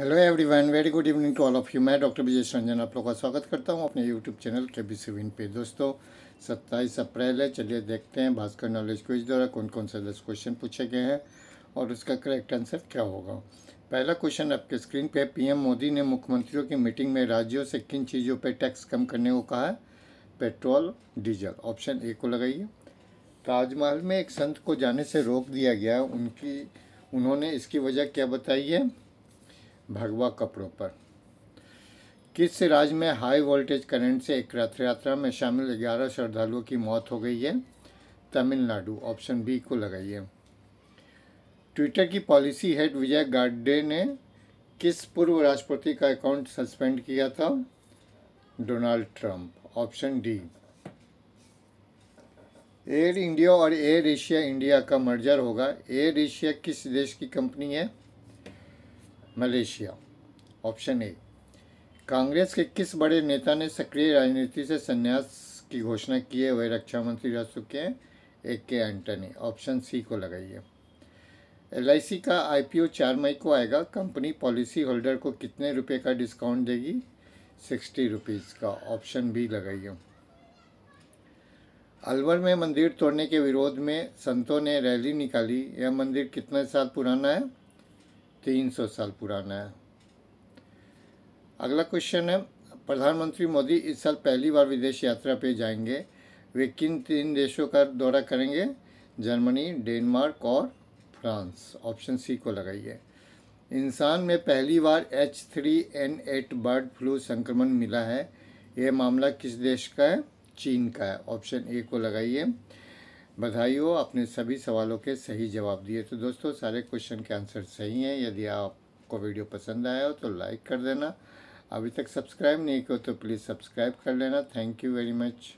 hello everyone very good evening to all of you मैं doctor Vijay Ranjan आप लोगों का स्वागत करता हूं अपने यूट्यूब चैनल के बी सी पे दोस्तों सत्ताईस अप्रैल है चलिए देखते हैं भास्कर नॉलेज क्विज द्वारा कौन कौन से दस क्वेश्चन पूछे गए हैं और उसका करेक्ट आंसर क्या होगा पहला क्वेश्चन आपके स्क्रीन पर पीएम मोदी ने मुख्यमंत्रियों की मीटिंग में राज्यों से किन चीज़ों पर टैक्स कम करने को कहा है पेट्रोल डीजल ऑप्शन ए को लगाइए ताजमहल में एक संत को जाने से रोक दिया गया उनकी उन्होंने इसकी वजह क्या बताई है भगवा कपड़ों पर किस राज्य में हाई वोल्टेज करंट से एक रथ यात्रा में शामिल ग्यारह श्रद्धालुओं की मौत हो गई है तमिलनाडु ऑप्शन बी को लगाइए ट्विटर की पॉलिसी हेड विजय गाडे ने किस पूर्व राष्ट्रपति का अकाउंट सस्पेंड किया था Donald Trump option D Air India और एयर एशिया इंडिया का मर्जर होगा एयर एशिया किस देश की कंपनी है मलेशिया ऑप्शन ए कांग्रेस के किस बड़े नेता ने सक्रिय राजनीति से संन्यास की घोषणा की है वह रक्षा मंत्री रह चुके हैं ए के एंटनी ऑप्शन सी को लगाइए एल का आईपीओ चार मई को आएगा कंपनी पॉलिसी होल्डर को कितने रुपए का डिस्काउंट देगी सिक्सटी रुपीज़ का ऑप्शन बी लगाइए अलवर में मंदिर तोड़ने के विरोध में संतों ने रैली निकाली यह मंदिर कितने साल पुराना है तीन सौ साल पुराना है अगला क्वेश्चन है प्रधानमंत्री मोदी इस साल पहली बार विदेश यात्रा पे जाएंगे वे किन तीन देशों का दौरा करेंगे जर्मनी डेनमार्क और फ्रांस ऑप्शन सी को लगाइए इंसान में पहली बार H three N eight bird flu संक्रमण मिला है यह मामला किस देश का है चीन का है ऑप्शन ए को लगाइए बधाई हो आपने सभी सवालों के सही जवाब दिए तो दोस्तों सारे क्वेश्चन के आंसर सही हैं यदि आपको वीडियो पसंद आया हो तो लाइक कर देना अभी तक सब्सक्राइब नहीं किया तो प्लीज़ सब्सक्राइब कर लेना थैंक यू वेरी मच